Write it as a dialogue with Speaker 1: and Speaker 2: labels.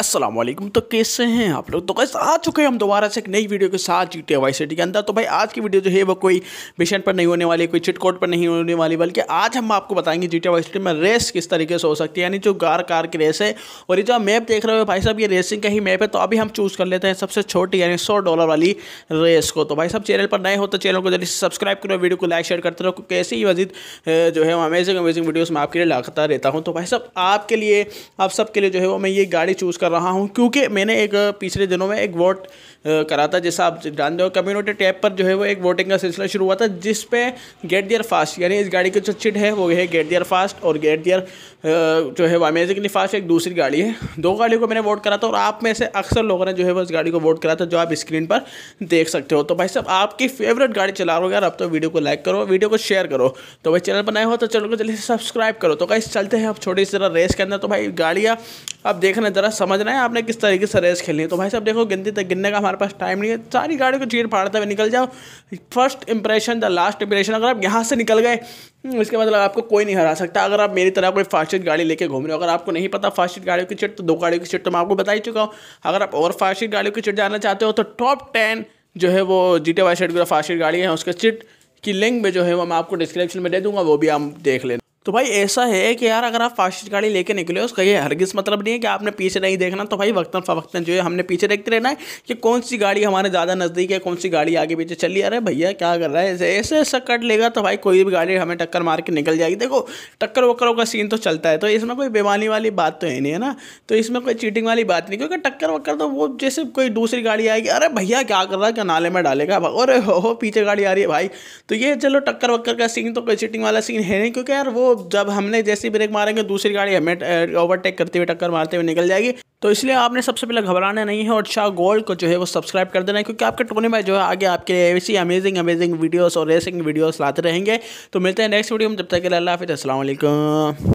Speaker 1: अस्सलाम वालेकुम तो कैसे हैं आप लोग तो कैसे आ चुके हैं हम दोबारा से एक नई वीडियो के साथ जी टी वाई सिटी के अंदर तो भाई आज की वीडियो जो है वो कोई मिशन पर नहीं होने वाली कोई चिटकोट पर नहीं होने वाली बल्कि आज हम आपको बताएंगे जी टी वाई सिटी में रेस किस तरीके से हो सकती है यानी जो कार कार की रेस है और ये जो आप मैप देख रहे हो भाई साहब ये रेसिंग का ही मैप है तो अभी हम चूज़ कर लेते हैं सबसे छोटी यानी सौ डॉलर वाली रेस को तो भाई साहब चैनल पर नए हो तो चैनल को जल्दी सब्सक्राइब करो वीडियो को लाइक शेयर करते रहो कैसे ही मजीद जो है अमेजिंग अमेजिंग वीडियोज़ मैं आपके लिए लाखता रहता हूँ तो भाई साहब आपके लिए आप सबके लिए जो है वो मैं ये गाड़ी चूज़ कर रहा हूँ क्योंकि मैंने एक पिछले दिनों में एक वोट करा था जैसा आप जानते हो कम्युनिटी टैब पर जो है वो एक वोटिंग का सिलसिला शुरू हुआ था जिस पे गेट दियर फास्ट यानी इस गाड़ी की जो चिट है वो है गेट दियर फास्ट और गेट दियर जो है वो अमेजिंगली फास्ट एक दूसरी गाड़ी है दो गाड़ियों को मैंने वोट करा था और आप में से अक्सर लोगों ने जो है वो इस गाड़ी को वोट करा था जो आप स्क्रीन पर देख सकते हो तो भाई साहब आपकी फेवरेट गाड़ी चला रहे हो यार आप तो वीडियो को लाइक करो वीडियो को शेयर करो तो भाई चैनल बनाए हो तो चैनल को जल्दी से सब्सक्राइब करो तो भाई चलते हैं अब छोटी सी तरह रेस के अंदर तो भाई गाड़ियाँ आप देखना ज़रा समझ समझना है आपने किस तरीके से रेस खेली है तो भाई साहब देखो गिनती तक गिनने का हमारे पास टाइम नहीं है सारी गाड़ी को चीर फाड़ते हुए निकल जाओ first impression the last impression अगर आप यहाँ से निकल गए हम्म, इसके मतलब आपको कोई नहीं हरा सकता अगर आप मेरी तरह कोई फास्टेस्ट गाड़ी लेके घूम रहे हो अगर आपको नहीं पता फास्टेस्ट गाड़ियों की चिट तो दो गाड़ियों की चिट तो मैं आपको बता ही चुका हूँ अगर आप और फास्टेस्ट गाड़ियों की चिट जानना चाहते हो तो टॉप टेन जो है वो जी टी वाई शेड फास्टेस्ट गाड़ी है उसके चिट की लिंक में जो है वो मैं आपको डिस्क्रिप्शन में दे दूंगा वो भी आप देख लेना तो भाई ऐसा है कि यार अगर आप फास्ट गाड़ी लेके निकले उसका ये हरगिज़ मतलब नहीं है कि आपने पीछे नहीं देखना तो भाई वक्ता फ़वक्ता जो है हमने पीछे देखते रहना है कि कौन सी गाड़ी हमारे ज़्यादा नज़दीक है कौन सी गाड़ी आगे पीछे चली आ रहा है भैया क्या कर रहा है ऐसे ऐसे ऐसा कट लेगा तो भाई कोई भी गाड़ी हमें टक्कर मार के निकल जाएगी देखो टक्कर वक्करों का सीन तो चलता है तो इसमें कोई बेमानी वाली बात तो है नहीं है ना तो इसमें कोई चीटिंग वाली बात नहीं क्योंकि टक्कर वक्कर तो वो जैसे कोई दूसरी गाड़ी आएगी अरे भैया क्या कर रहा है क्या नाले में डालेगा अरे हो पीछे गाड़ी आ रही है भाई तो ये चलो टक्कर वक्कर का सीन तो कोई चीटिंग वाला सीन है नहीं क्योंकि यार वो जब हमने जैसे ब्रेक मारेंगे दूसरी गाड़ी हमें ओवरटेक करते हुए टक्कर मारते हुए निकल जाएगी तो इसलिए आपने सबसे पहले घबराना नहीं है और शाह अच्छा गोल्ड को जो है वो सब्सक्राइब कर देना है क्योंकि आपके टोनी भाई जो है आगे आपके लिए ऐसी अमेजिंग अमेजिंग वीडियोस और रेसिंग वीडियोस लाते रहेंगे तो मिलते हैं नेक्स्ट वीडियो में जब तक के लिए अल्लाह हाफि असल